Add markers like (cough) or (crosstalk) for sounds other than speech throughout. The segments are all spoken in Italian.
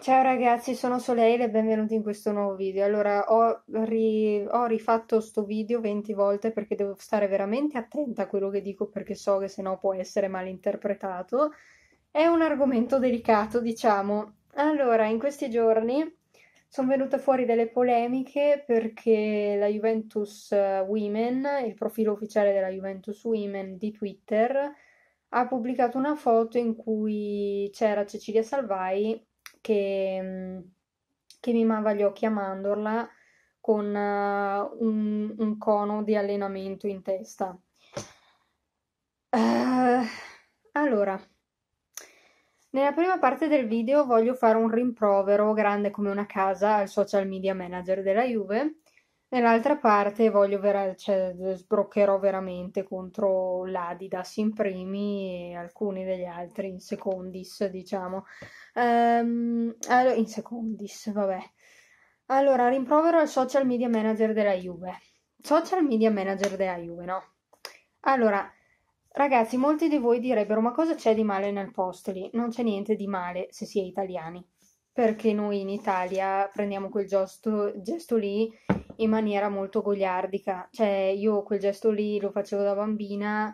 Ciao ragazzi, sono Soleil e benvenuti in questo nuovo video. Allora, ho, ri- ho rifatto sto video 20 volte perché devo stare veramente attenta a quello che dico perché so che sennò può essere malinterpretato. È un argomento delicato, diciamo. Allora, in questi giorni sono venute fuori delle polemiche perché la Juventus Women, il profilo ufficiale della Juventus Women di Twitter, ha pubblicato una foto in cui c'era Cecilia Salvai che, mm, che mimava gli occhi a mandorla con uh, un, un, cono di allenamento in testa. Uh, allora, nella prima parte del video voglio fare un rimprovero grande come una casa al social media manager della Juve. Nell'altra parte voglio vera- cioè, sbroccherò veramente contro l'Adidas in primi e alcuni degli altri in secondis, diciamo. Um, allora, in secondis, vabbè. Allora, rimprovero al social media manager della Juve. Social media manager della Juve, no? Allora, ragazzi, molti di voi direbbero: Ma cosa c'è di male nel postoli? Non c'è niente di male se si è italiani, perché noi in Italia prendiamo quel gesto, gesto lì in maniera molto goliardica. Cioè, io quel gesto lì lo facevo da bambina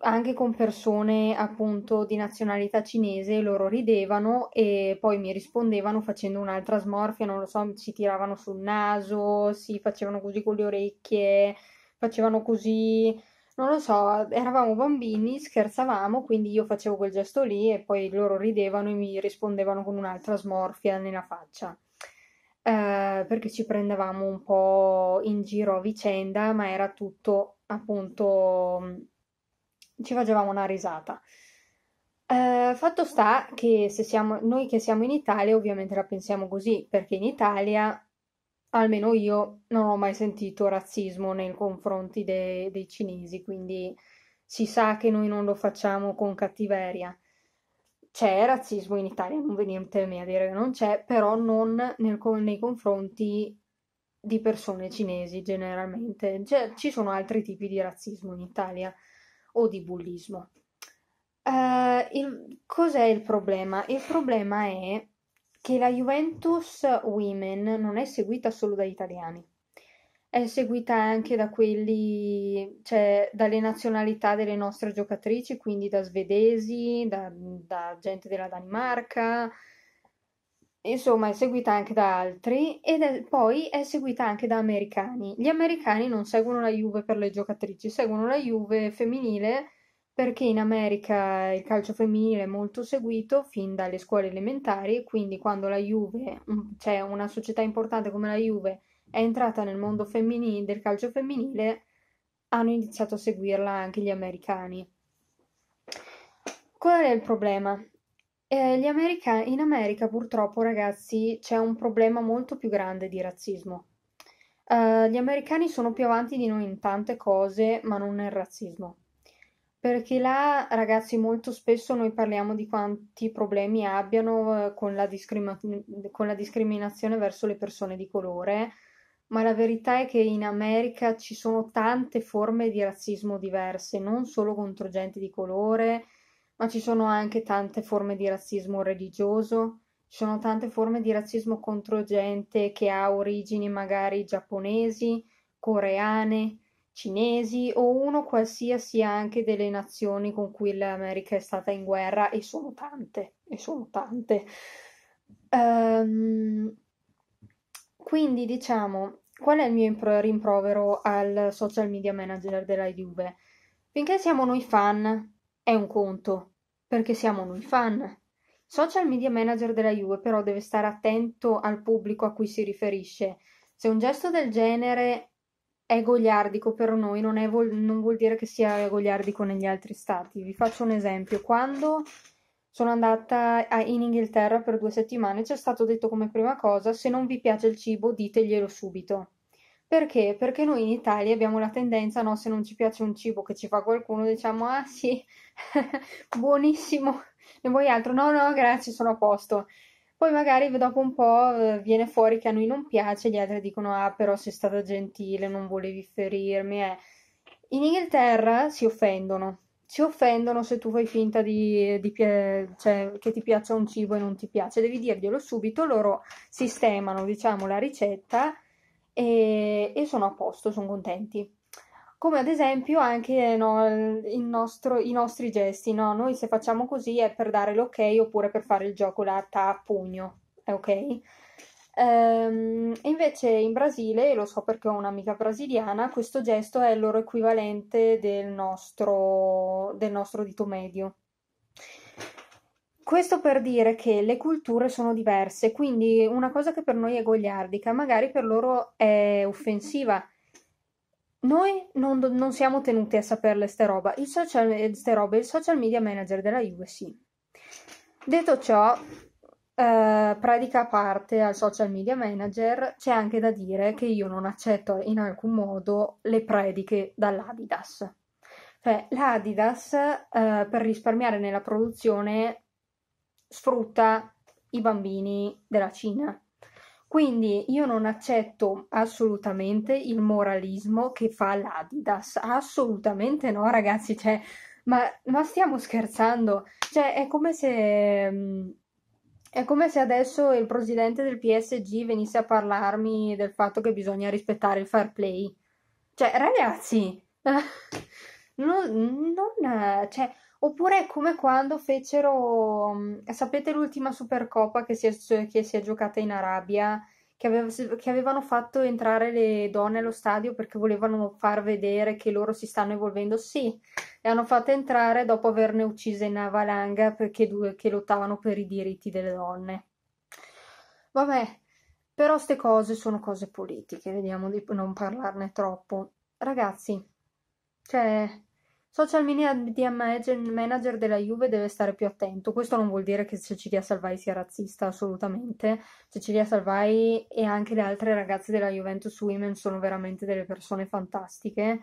anche con persone appunto di nazionalità cinese, loro ridevano e poi mi rispondevano facendo un'altra smorfia, non lo so, si tiravano sul naso, si facevano così con le orecchie, facevano così, non lo so, eravamo bambini, scherzavamo, quindi io facevo quel gesto lì e poi loro ridevano e mi rispondevano con un'altra smorfia nella faccia. Eh, perché ci prendevamo un po' in giro a vicenda, ma era tutto appunto ci facevamo una risata. Uh, fatto sta che se siamo, noi che siamo in Italia ovviamente la pensiamo così, perché in Italia, almeno io, non ho mai sentito razzismo nei confronti de- dei cinesi, quindi si sa che noi non lo facciamo con cattiveria. C'è razzismo in Italia, non venite a me a dire che non c'è, però non nel, nei confronti di persone cinesi generalmente. C'è, cioè, ci sono altri tipi di razzismo in Italia o di bullismo. Uh, il, cos'è il problema? Il problema è che la Juventus Women non è seguita solo dagli italiani, è seguita anche da quelli, cioè dalle nazionalità delle nostre giocatrici, quindi da svedesi, da, da gente della Danimarca, insomma è seguita anche da altri ed è, poi è seguita anche da americani. Gli americani non seguono la Juve per le giocatrici, seguono la Juve femminile perché in America il calcio femminile è molto seguito fin dalle scuole elementari, quindi quando la Juve, mm, cioè una società importante come la Juve, è entrata nel mondo femminile, del calcio femminile, hanno iniziato a seguirla anche gli americani. Qual è il problema? Eh, gli america- in America purtroppo, ragazzi, c'è un problema molto più grande di razzismo. Eh, gli americani sono più avanti di noi in tante cose, ma non nel razzismo. Perché là, ragazzi, molto spesso noi parliamo di quanti problemi abbiano eh, con la, discrima- con la discriminazione verso le persone di colore, ma la verità è che in America ci sono tante forme di razzismo diverse, non solo contro gente di colore ma ci sono anche tante forme di razzismo religioso, ci sono tante forme di razzismo contro gente che ha origini magari giapponesi, coreane, cinesi o uno qualsiasi anche delle nazioni con cui l'America è stata in guerra e sono tante, e sono tante. Um, quindi diciamo, qual è il mio rimprovero al social media manager della Juve? Finché siamo noi fan è un conto, perché siamo noi fan. Social media manager della Juve però deve stare attento al pubblico a cui si riferisce. Se un gesto del genere è goliardico per noi, non, vol- non vuol dire che sia goliardico negli altri stati. Vi faccio un esempio. Quando sono andata a- in Inghilterra per due settimane, ci è stato detto come prima cosa: se non vi piace il cibo, diteglielo subito. Perché? Perché noi in Italia abbiamo la tendenza, no, se non ci piace un cibo che ci fa qualcuno, diciamo, ah sì, (laughs) buonissimo, ne vuoi altro? No, no, grazie, sono a posto. Poi magari dopo un po' eh, viene fuori che a noi non piace, gli altri dicono, ah però sei stata gentile, non volevi ferirmi. Eh. In Inghilterra si offendono, si offendono se tu fai finta di, di cioè, che ti piaccia un cibo e non ti piace, devi dirglielo subito, loro sistemano, diciamo, la ricetta e, e sono a posto, sono contenti. Come ad esempio anche no, nostro, i nostri gesti, no? noi se facciamo così è per dare l'ok oppure per fare il gioco l'arta a pugno, è ok? Um, invece in Brasile, lo so perché ho un'amica brasiliana, questo gesto è il loro equivalente del nostro, del nostro dito medio. Questo per dire che le culture sono diverse, quindi una cosa che per noi è goliardica, magari per loro è offensiva. Noi non, non siamo tenuti a saperle ste, roba. Il social, eh, ste robe, il social media manager della Juve sì. Detto ciò, eh, pratica a parte al social media manager, c'è anche da dire che io non accetto in alcun modo le prediche dall'Adidas. Cioè, l'Adidas eh, per risparmiare nella produzione sfrutta i bambini della Cina. Quindi io non accetto assolutamente il moralismo che fa l'Adidas, assolutamente no ragazzi, cioè, ma, ma stiamo scherzando, cioè è come se... Mm, è come se adesso il presidente del PSG venisse a parlarmi del fatto che bisogna rispettare il fair play. Cioè, ragazzi, (laughs) non, non, cioè, Oppure è come quando fecero, mm, sapete l'ultima Supercoppa che si è, che si è giocata in Arabia, che, aveva, che, avevano fatto entrare le donne allo stadio perché volevano far vedere che loro si stanno evolvendo? Sì, le hanno fatte entrare dopo averne uccise in Avalanga perché due, che lottavano per i diritti delle donne. Vabbè, però queste cose sono cose politiche, vediamo di non parlarne troppo. Ragazzi, cioè Social media manager della Juve deve stare più attento. Questo non vuol dire che Cecilia Salvai sia razzista, assolutamente. Cecilia Salvai e anche le altre ragazze della Juventus Women sono veramente delle persone fantastiche.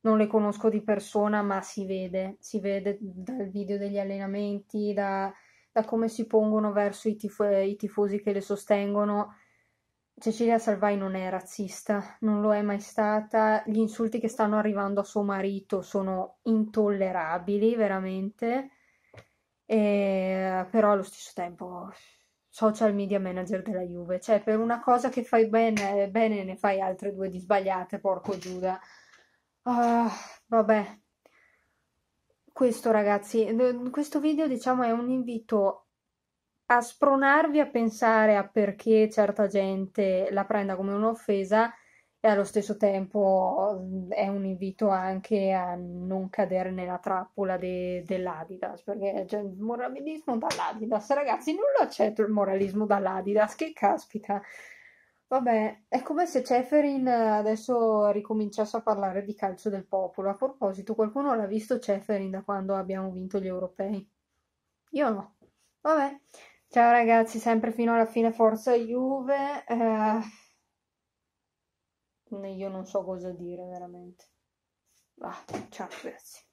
Non le conosco di persona, ma si vede, si vede dal video degli allenamenti, da, da come si pongono verso i, tifo- i tifosi che le sostengono Cecilia Salvai non è razzista, non lo è mai stata. Gli insulti che stanno arrivando a suo marito sono intollerabili, veramente. E, però allo stesso tempo social media manager della Juve. Cioè, per una cosa che fai bene, bene ne fai altre due di sbagliate, porco Giuda. Oh, vabbè. Questo ragazzi, questo video diciamo è un invito a spronarvi a pensare a perché certa gente la prenda come un'offesa e allo stesso tempo è un invito anche a non cadere nella trappola de- dell'Adidas, perché c'è cioè, il moralismo dall'Adidas, ragazzi, non lo accetto il moralismo dall'Adidas, che caspita. Vabbè, è come se Ceferin eh, adesso ricominciasse a parlare di calcio del popolo. A proposito, qualcuno l'ha visto Ceferin da quando abbiamo vinto gli europei? Io no. Vabbè. Ciao ragazzi, sempre fino alla fine Forza Juve. Eh, io non so cosa dire veramente. Ah, ciao ragazzi.